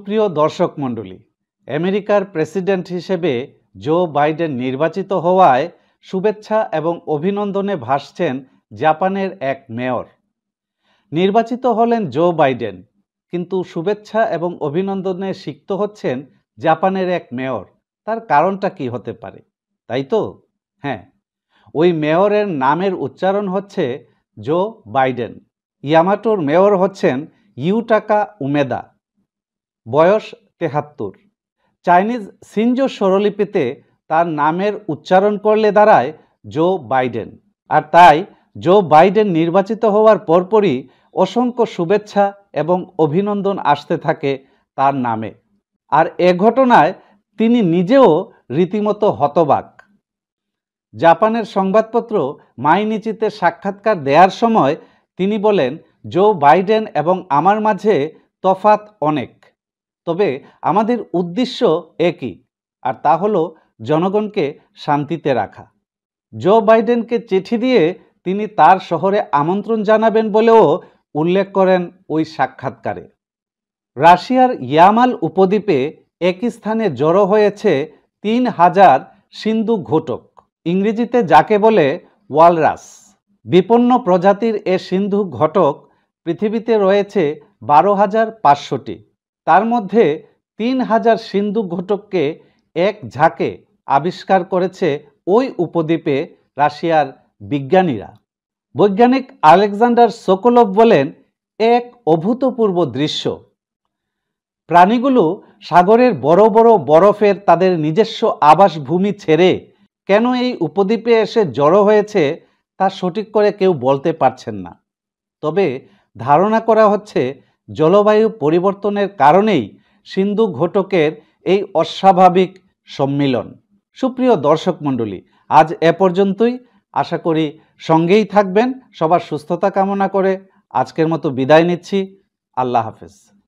সুপ্রিয় দর্শক মণ্ডলী আমেরিকার প্রেসিডেন্ট হিসেবে জো বাইডেন নির্বাচিত হওয়ায় শুভেচ্ছা এবং অভিনন্দনে ভাসছেন জাপানের এক মেয়র নির্বাচিত হলেন জো বাইডেন কিন্তু শুভেচ্ছা এবং অভিনন্দনে সিক্ত হচ্ছেন জাপানের এক মেয়র তার কারণটা কি হতে পারে তাই তো হ্যাঁ ওই মেয়রের নামের উচ্চারণ হচ্ছে জো বাইডেন ইয়ামাটোর মেয়র হচ্ছেন ইউটাকা উমেদা বয়স তেহাত্তর চাইনিজ সিনজো স্বরলিপিতে তার নামের উচ্চারণ করলে দাঁড়ায় জো বাইডেন আর তাই জো বাইডেন নির্বাচিত হওয়ার পরপরই অসংখ্য শুভেচ্ছা এবং অভিনন্দন আসতে থাকে তার নামে আর এ ঘটনায় তিনি নিজেও রীতিমতো হতবাক জাপানের সংবাদপত্র মাইনিচিতে সাক্ষাৎকার দেওয়ার সময় তিনি বলেন জো বাইডেন এবং আমার মাঝে তফাত অনেক তবে আমাদের উদ্দেশ্য একই আর তা হলো জনগণকে শান্তিতে রাখা জো বাইডেনকে চিঠি দিয়ে তিনি তার শহরে আমন্ত্রণ জানাবেন বলেও উল্লেখ করেন ওই সাক্ষাৎকারে রাশিয়ার ইয়ামাল উপদ্বীপে একই স্থানে জড়ো হয়েছে তিন হাজার সিন্ধু ঘোটক ইংরেজিতে যাকে বলে ওয়ালরাস বিপন্ন প্রজাতির এ সিন্ধু ঘটক পৃথিবীতে রয়েছে বারো হাজার পাঁচশোটি তার মধ্যে তিন হাজার সিন্ধু ঘটককে এক ঝাঁকে আবিষ্কার করেছে ওই উপদ্বীপে রাশিয়ার বিজ্ঞানীরা বৈজ্ঞানিক আলেকজান্ডার সোকোলভ বলেন এক অভূতপূর্ব দৃশ্য প্রাণীগুলো সাগরের বড় বড় বরফের তাদের নিজস্ব আবাসভূমি ছেড়ে কেন এই উপদ্বীপে এসে জড়ো হয়েছে তা সঠিক করে কেউ বলতে পারছেন না তবে ধারণা করা হচ্ছে জলবায়ু পরিবর্তনের কারণেই সিন্ধু ঘটকের এই অস্বাভাবিক সম্মিলন সুপ্রিয় দর্শক মণ্ডলী আজ এ পর্যন্তই আশা করি সঙ্গেই থাকবেন সবার সুস্থতা কামনা করে আজকের মতো বিদায় নিচ্ছি আল্লাহ হাফেজ